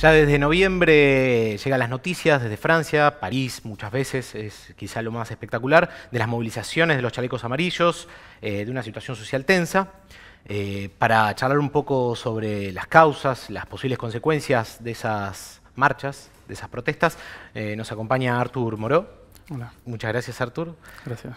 Ya desde noviembre llegan las noticias desde Francia, París muchas veces, es quizá lo más espectacular, de las movilizaciones de los chalecos amarillos, eh, de una situación social tensa. Eh, para charlar un poco sobre las causas, las posibles consecuencias de esas marchas, de esas protestas, eh, nos acompaña Artur Moró, Muchas gracias, Artur.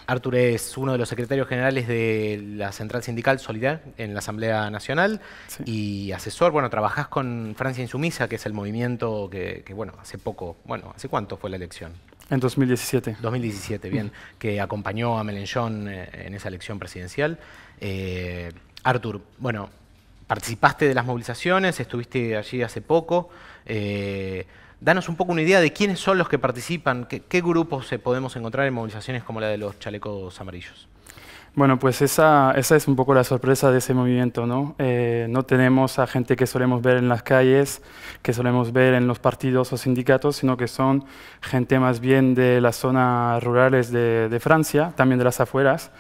Artur es uno de los secretarios generales de la Central Sindical Solidar en la Asamblea Nacional y asesor. Bueno, trabajás con Francia Insumisa, que es el movimiento que, bueno, hace poco, bueno, ¿hace cuánto fue la elección? En 2017. 2017, bien, mm. que acompañó a Melenchón eh, en esa elección presidencial. Eh, Artur, bueno, participaste de las movilizaciones, estuviste allí hace poco. Eh, danos un poco una idea de quiénes son los que participan, qué, qué grupos podemos encontrar en movilizaciones como la de los chalecos amarillos. Bueno, pues esa, esa es un poco la sorpresa de ese movimiento, ¿no? Eh, no tenemos a gente que solemos ver en las calles, que solemos ver en los partidos o sindicatos, sino que son gente más bien de las zonas rurales de, Francia, también de las afueras.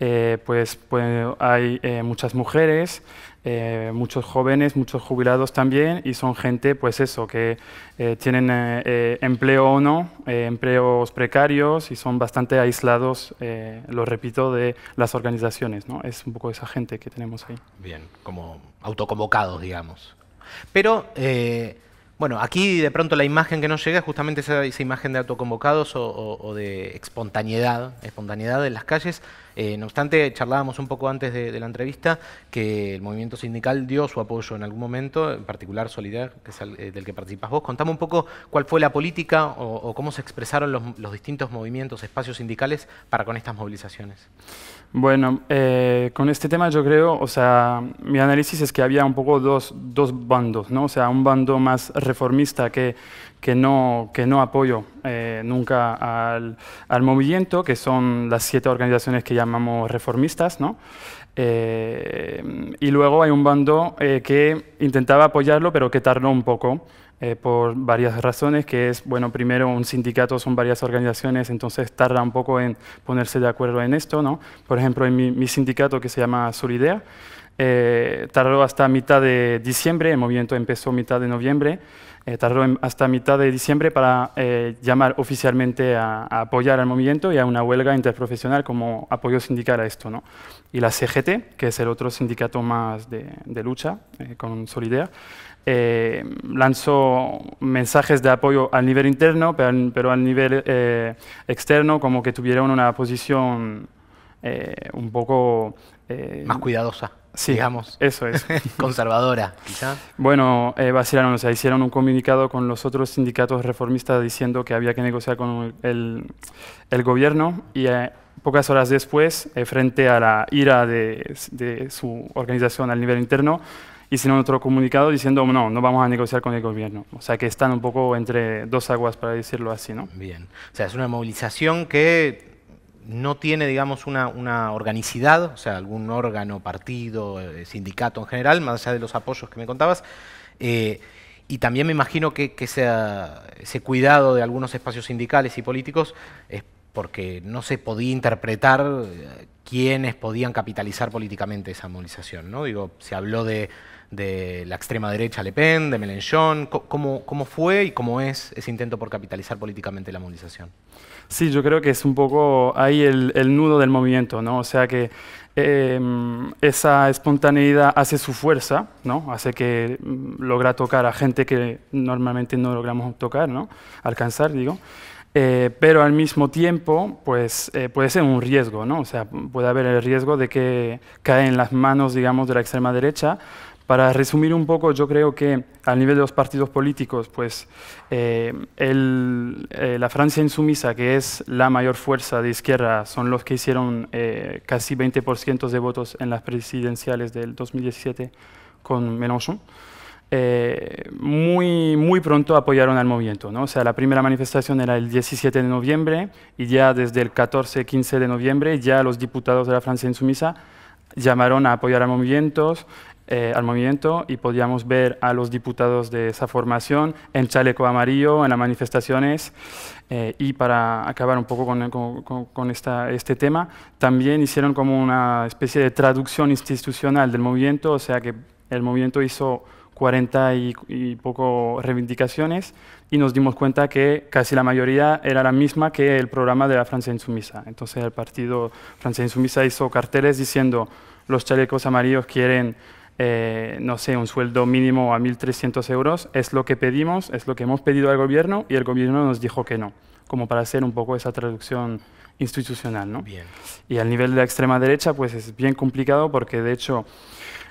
Eh, pues, pues, hay eh, muchas mujeres, eh, muchos jóvenes, muchos jubilados también, y son gente, pues eso, que eh, tienen eh, empleo o no, empleos precarios y son bastante aislados, lo repito, de las organizaciones. ¿no? Es un poco esa gente que tenemos ahí. Bien, como autoconvocados, digamos. Pero, bueno, aquí de pronto la imagen que nos llega es justamente esa, imagen de autoconvocados o, de espontaneidad, espontaneidad en las calles. Eh, no obstante, charlábamos un poco antes de, la entrevista que el movimiento sindical dio su apoyo en algún momento, en particular Solidar, que es eh, del que participas vos. Contame un poco cuál fue la política o, cómo se expresaron los, distintos movimientos, espacios sindicales para con estas movilizaciones. Bueno, eh, con este tema yo creo, o sea, mi análisis es que había un poco dos, dos bandos, ¿no? O sea, un bando más reformista que que no, que no apoyo eh, nunca al, al, movimiento, que son las siete organizaciones que llamamos reformistas, ¿no? Eh, y luego hay un bando eh, que intentaba apoyarlo, pero que tardó un poco por varias razones, que es, bueno, primero un sindicato son varias organizaciones, entonces tarda un poco en ponerse de acuerdo en esto, ¿no? Por ejemplo, en mi, sindicato que se llama Suridea, tardó hasta mitad de diciembre, el movimiento empezó mitad de noviembre, eh, tardó hasta mitad de diciembre para eh, llamar oficialmente a, apoyar al movimiento y a una huelga interprofesional como apoyo sindical a esto. ¿no? Y la CGT, que es el otro sindicato más de, lucha eh, con Solidea, lanzó mensajes de apoyo al nivel interno, pero, pero al nivel externo como que tuvieron una posición un poco... más cuidadosa Sí, eso es. Conservadora, quizá. Bueno, eh, vacilaron, o sea, hicieron un comunicado con los otros sindicatos reformistas diciendo que había que negociar con el, gobierno y eh, pocas horas después, eh, frente a la ira de, su organización al nivel interno, hicieron otro comunicado diciendo, no, no vamos a negociar con el gobierno. O sea, que están un poco entre dos aguas, para decirlo así, ¿no? Bien. O sea, es una movilización que no tiene, digamos, una, organicidad, o sea, algún órgano, partido, eh, sindicato en general, más allá de los apoyos que me contabas. Eh, y también me imagino que, ese cuidado de algunos espacios sindicales y políticos es porque no se podía interpretar eh, quiénes podían capitalizar políticamente esa movilización, ¿no? Digo, se habló de de la extrema derecha Le Pen, de Mélenchon. ¿Cómo, ¿Cómo fue y cómo es ese intento por capitalizar políticamente la movilización? Sí, yo creo que es un poco ahí el, nudo del movimiento, ¿no? O sea que em, esa espontaneidad hace su fuerza, ¿no? Hace que mm, logra tocar a gente que normalmente no logramos tocar, ¿no? Alcanzar, digo. Eh, pero al mismo tiempo, pues eh, puede ser un riesgo, ¿no? O sea, puede haber el riesgo de que cae en las manos, digamos, de la extrema derecha para resumir un poco, yo creo que al nivel de los partidos políticos, pues eh, eh, la Francia insumisa, que es la mayor fuerza de izquierda, son los que hicieron eh, casi 20% de votos en las presidenciales del 2017 con Mélenchon. muy, muy pronto apoyaron al movimiento. ¿no? O sea, la primera manifestación era el 17 de noviembre y ya desde el 14-15 de noviembre ya los diputados de la Francia Insumisa llamaron a apoyar a movimientos, eh, al movimiento y podíamos ver a los diputados de esa formación en chaleco amarillo, en las manifestaciones. Eh, y para acabar un poco con, con, esta, este tema, también hicieron como una especie de traducción institucional del movimiento, o sea que el movimiento hizo 40 y, y, poco reivindicaciones y nos dimos cuenta que casi la mayoría era la misma que el programa de la Francia Insumisa. Entonces el partido Francia Insumisa hizo carteles diciendo los chalecos amarillos quieren eh, no sé, un sueldo mínimo a 1.300 euros, es lo que pedimos, es lo que hemos pedido al gobierno y el gobierno nos dijo que no, como para hacer un poco esa traducción institucional. ¿no? Bien. Y al nivel de la extrema derecha, pues es bien complicado porque de hecho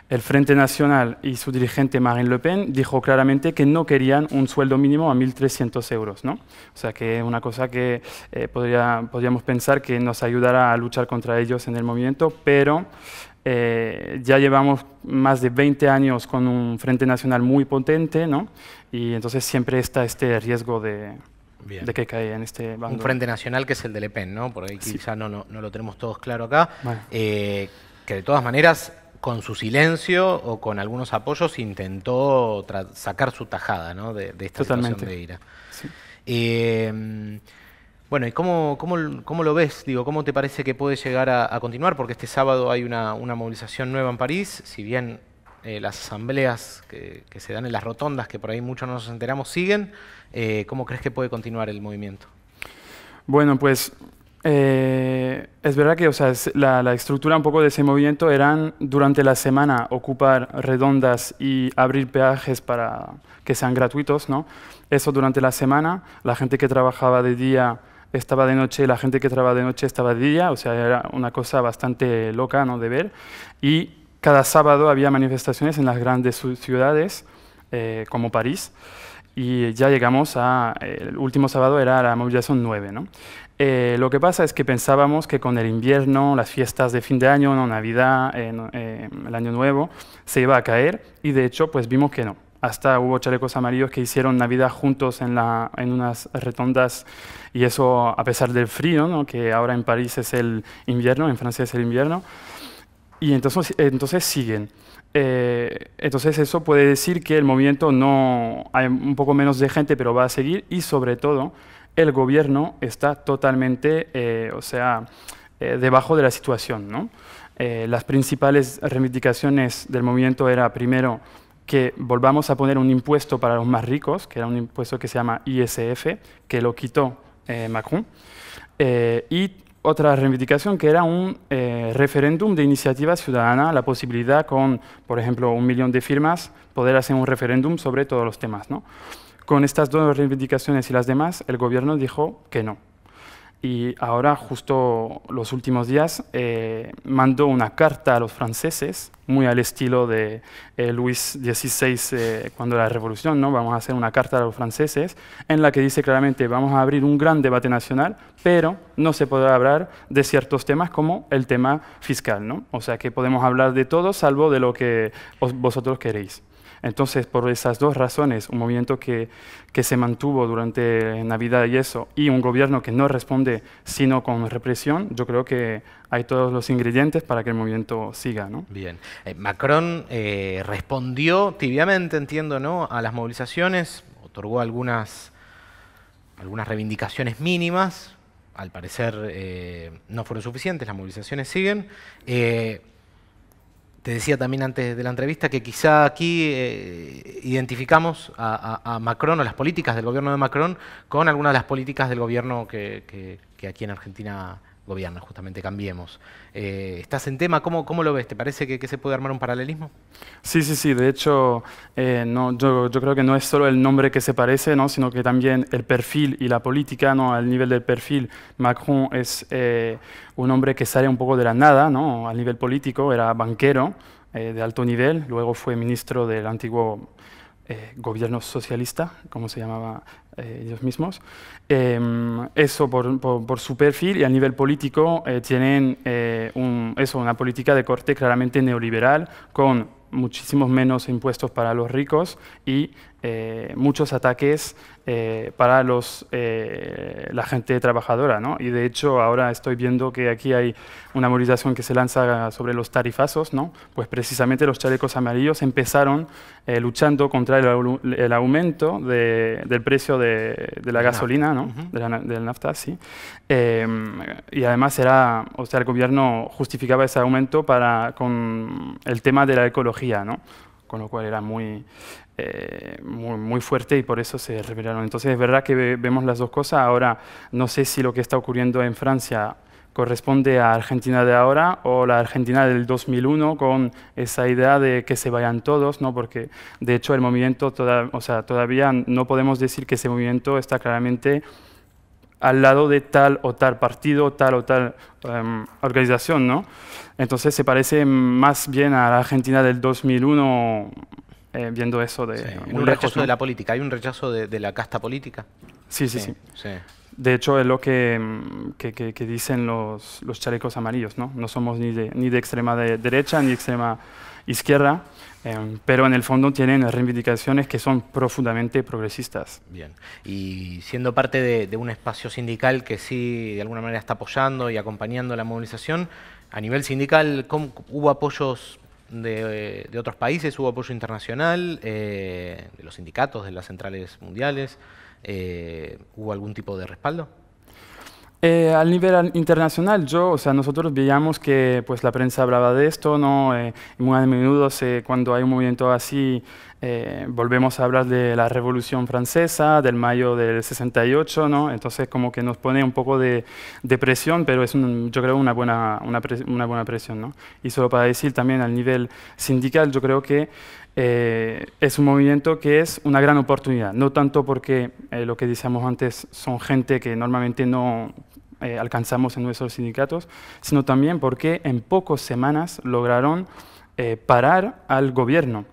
el Frente Nacional y su dirigente Marine Le Pen dijo claramente que no querían un sueldo mínimo a 1.300 euros. ¿no? O sea que es una cosa que eh, podríamos pensar que nos ayudará a luchar contra ellos en el movimiento, pero eh, ya llevamos más de 20 años con un Frente Nacional muy potente, ¿no? Y entonces siempre está este riesgo de, que caiga en este bando. Un Frente Nacional que es el de Le Pen, ¿no? Por ahí quizá no, no, lo tenemos todos claro acá. Eh, que de todas maneras, con su silencio o con algunos apoyos, intentó sacar su tajada, ¿no? De, esta Totalmente. situación de ira. Eh, bueno, ¿y cómo, cómo, cómo, lo ves? Digo, ¿cómo te parece que puede llegar a, continuar? Porque este sábado hay una, una, movilización nueva en París, si bien eh, las asambleas que, que, se dan en las rotondas, que por ahí muchos no nos enteramos, siguen, eh, ¿cómo crees que puede continuar el movimiento? Bueno, pues eh, es verdad que o sea, la, la, estructura un poco de ese movimiento eran durante la semana ocupar redondas y abrir peajes para que sean gratuitos, ¿no? Eso durante la semana, la gente que trabajaba de día estaba de noche, la gente que trabajaba de noche estaba de día, o sea, era una cosa bastante loca ¿no? de ver. Y cada sábado había manifestaciones en las grandes ciudades, eh, como París, y ya llegamos a, el último sábado era la movilización 9. ¿no? Eh, lo que pasa es que pensábamos que con el invierno, las fiestas de fin de año, no, Navidad, eh, el Año Nuevo, se iba a caer, y de hecho pues vimos que no hasta hubo chalecos amarillos que hicieron Navidad juntos en, unas retondas y eso a pesar del frío, ¿no? que ahora en París es el invierno, en Francia es el invierno, y entonces, entonces siguen. Eh, entonces eso puede decir que el movimiento no, hay un poco menos de gente, pero va a seguir y sobre todo el gobierno está totalmente, eh, o sea, eh, debajo de la situación. las principales reivindicaciones del movimiento era primero que volvamos a poner un impuesto para los más ricos, que era un impuesto que se llama ISF, que lo quitó eh, Macron, eh, y otra reivindicación que era un eh, referéndum de iniciativa ciudadana, la posibilidad con, por ejemplo, un millón de firmas, poder hacer un referéndum sobre todos los temas. ¿no? Con estas dos reivindicaciones y las demás, el gobierno dijo que no, y ahora, justo los últimos días, eh, mandó una carta a los franceses, muy al estilo de eh, Luis XVI eh, cuando la revolución, ¿no? Vamos a hacer una carta a los franceses, en la que dice claramente, vamos a abrir un gran debate nacional, pero no se podrá hablar de ciertos temas como el tema fiscal, ¿no? O sea que podemos hablar de todo, salvo de lo que vosotros queréis. Entonces, por esas dos razones, un movimiento que, se mantuvo durante Navidad y eso, y un gobierno que no responde sino con represión, yo creo que hay todos los ingredientes para que el movimiento siga. Bien. Eh, Macron eh, respondió tibiamente, entiendo, ¿no? a las movilizaciones, otorgó algunas, algunas reivindicaciones mínimas, al parecer eh, no fueron suficientes, las movilizaciones siguen. Se decía también antes de la entrevista que quizá aquí eh, identificamos a, Macron o las políticas del gobierno de Macron con algunas de las políticas del gobierno que, que aquí en Argentina gobierna, justamente Cambiemos. Eh, ¿Estás en tema? ¿Cómo, ¿Cómo, lo ves? ¿Te parece que, se puede armar un paralelismo? Sí, sí, sí. De hecho, eh, no, yo, creo que no es solo el nombre que se parece, ¿no? sino que también el perfil y la política, ¿no? al nivel del perfil, Macron es eh, un hombre que sale un poco de la nada, ¿no? al nivel político, era banquero de alto nivel, luego fue ministro del antiguo eh, gobierno socialista, como se llamaba eh, ellos mismos. Em, eso por, su perfil y a nivel político eh, tienen eso, una política de corte claramente neoliberal con muchísimos menos impuestos para los ricos y eh, muchos ataques eh, para los, eh, la gente trabajadora. ¿no? Y de hecho ahora estoy viendo que aquí hay una movilización que se lanza sobre los tarifazos, ¿no? pues precisamente los chalecos amarillos empezaron luchando contra el, aumento del precio de, la gasolina, ¿no? del nafta, sí. Em, y además era, o sea, el gobierno justificaba ese aumento para, con el tema de la ecología. ¿no? con lo cual era eh, muy, muy, fuerte y por eso se rebelaron. Entonces es verdad que vemos las dos cosas. Ahora no sé si lo que está ocurriendo en Francia corresponde a Argentina de ahora o la Argentina del 2001 con esa idea de que se vayan todos, ¿no? porque de hecho el movimiento, o sea, todavía no podemos decir que ese movimiento está claramente al lado de tal o tal partido, tal o tal em, organización, ¿no? Entonces se parece más bien a la Argentina del 2001 eh, viendo eso de... un rechazo de la política, ¿hay un rechazo de, la casta política? Sí, sí, sí. De hecho, es lo que, mm, dicen los, chalecos amarillos, ¿no? No somos ni de, ni de extrema derecha ni extrema izquierda, em, pero en el fondo tienen reivindicaciones que son profundamente progresistas. Bien, y siendo parte de, un espacio sindical que sí de alguna manera está apoyando y acompañando la movilización, a nivel sindical, ¿hubo apoyos eh, de, otros países, hubo apoyo internacional, eh, de los sindicatos, de las centrales mundiales, eh, ¿hubo algún tipo de respaldo? Eh, al nivel internacional, yo, o sea, nosotros veíamos que pues, la prensa hablaba de esto, ¿no? Eh, muy a menudo cuando hay un movimiento así, eh, volvemos a hablar de la Revolución Francesa, del mayo del 68, ¿no? Entonces como que nos pone un poco de, de presión, pero es yo creo una buena, una, buena presión, ¿no? Y solo para decir también al nivel sindical, yo creo que es un movimiento que es una gran oportunidad, no tanto porque lo que decíamos antes son gente que normalmente no eh, alcanzamos en nuestros sindicatos, sino también porque en pocas semanas lograron eh, parar al gobierno.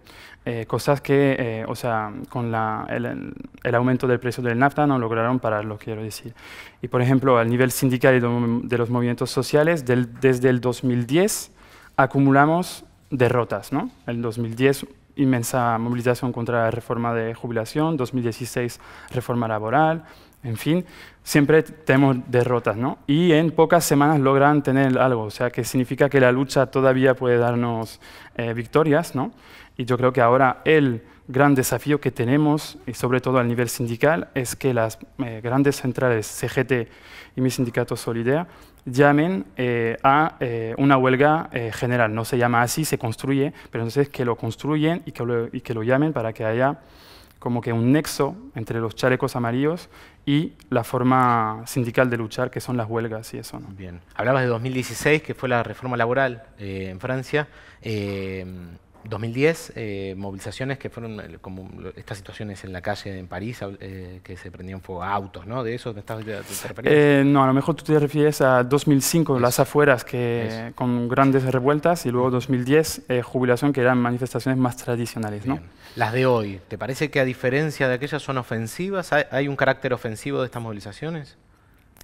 Eh, cosas que, o sea, con la, el, aumento del precio del nafta no lograron pararlo, quiero decir. Y por ejemplo, al nivel sindical y de los movimientos sociales, desde el 2010 acumulamos derrotas, ¿no? El 2010 inmensa movilización contra la reforma de jubilación, 2016 reforma laboral, en fin, siempre tenemos derrotas, ¿no? Y en pocas semanas logran tener algo, o sea, que significa que la lucha todavía puede darnos eh, victorias, ¿no? Y yo creo que ahora el gran desafío que tenemos, y sobre todo al nivel sindical, es que las eh, grandes centrales CGT y mi sindicato Solidea llamen eh, a eh, una huelga eh, general. No se llama así, se construye, pero entonces que lo construyen y que lo, que lo llamen para que haya como que un nexo entre los chalecos amarillos y la forma sindical de luchar, que son las huelgas y eso. Bien. Hablabas de 2016, que fue la reforma laboral en Francia. 2010, eh, movilizaciones que fueron eh, como estas situaciones en la calle en París, eh, que se prendían fuego a autos, ¿no? ¿De eso me estás no, a lo mejor tú te refieres a 2005, las afueras que con grandes revueltas, y luego 2010, jubilación, que eran manifestaciones más tradicionales, ¿no? Las de hoy, ¿te parece que a diferencia de aquellas son ofensivas? ¿Hay un carácter ofensivo de estas movilizaciones?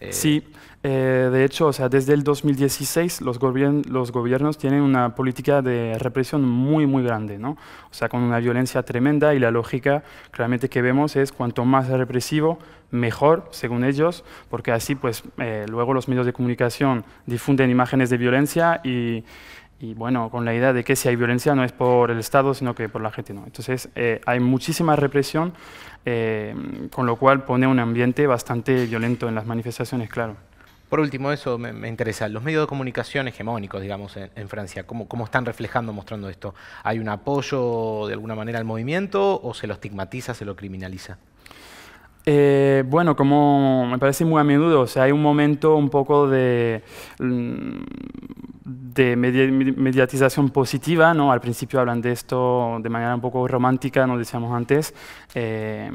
Sí, eh, eh, de hecho, o sea, desde el 2016 los, los gobiernos tienen una política de represión muy, muy grande, ¿no? O sea, con una violencia tremenda y la lógica claramente que vemos es cuanto más represivo, mejor, según ellos, porque así pues eh, luego los medios de comunicación difunden imágenes de violencia y y bueno, con la idea de que si hay violencia no es por el Estado, sino que por la gente no. Entonces, eh, hay muchísima represión, eh, con lo cual pone un ambiente bastante violento en las manifestaciones, claro. Por último, eso me, interesa. Los medios de comunicación hegemónicos, digamos, en, Francia, ¿cómo, ¿cómo, están reflejando, mostrando esto? ¿Hay un apoyo de alguna manera al movimiento o se lo estigmatiza, se lo criminaliza? Eh, bueno, como me parece muy a menudo, o sea, hay un momento un poco de... Mm, de mediatización positiva, ¿no? Al principio hablan de esto de manera un poco romántica, nos decíamos antes. Eh,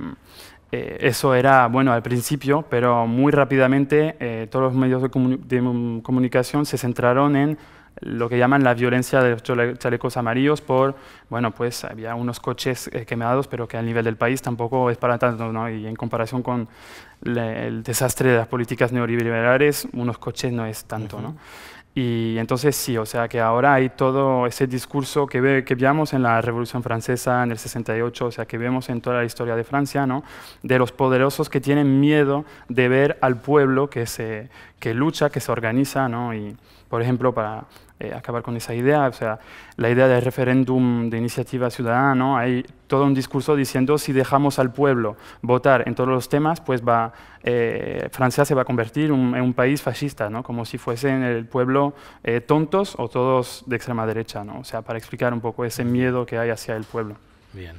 eh, eso era, bueno, al principio, pero muy rápidamente eh, todos los medios de, comunicación se centraron en lo que llaman la violencia de los chalecos amarillos por, bueno, pues había unos coches quemados, pero que a nivel del país tampoco es para tanto, ¿no? Y en comparación con el desastre de las políticas neoliberales, unos coches no es tanto, ¿no? Y entonces sí, o sea que ahora hay todo ese discurso que, ve, que vemos en la Revolución Francesa, en el 68, o sea que vemos en toda la historia de Francia, ¿no? de los poderosos que tienen miedo de ver al pueblo que, se, que lucha, que se organiza, ¿no? y por ejemplo para eh, acabar con esa idea. O sea, la idea del referéndum de iniciativa ciudadana, hay todo un discurso diciendo si dejamos al pueblo votar en todos los temas, pues va, eh, Francia se va a convertir en un país fascista, ¿no? como si fuesen el pueblo eh, tontos o todos de extrema derecha. ¿no? O sea, para explicar un poco ese miedo que hay hacia el pueblo. Bien.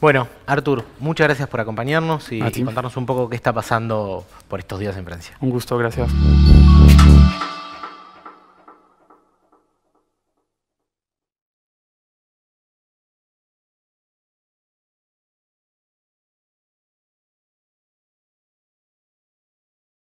Bueno, Artur, muchas gracias por acompañarnos y contarnos un poco qué está pasando por estos días en Francia. Un gusto, gracias.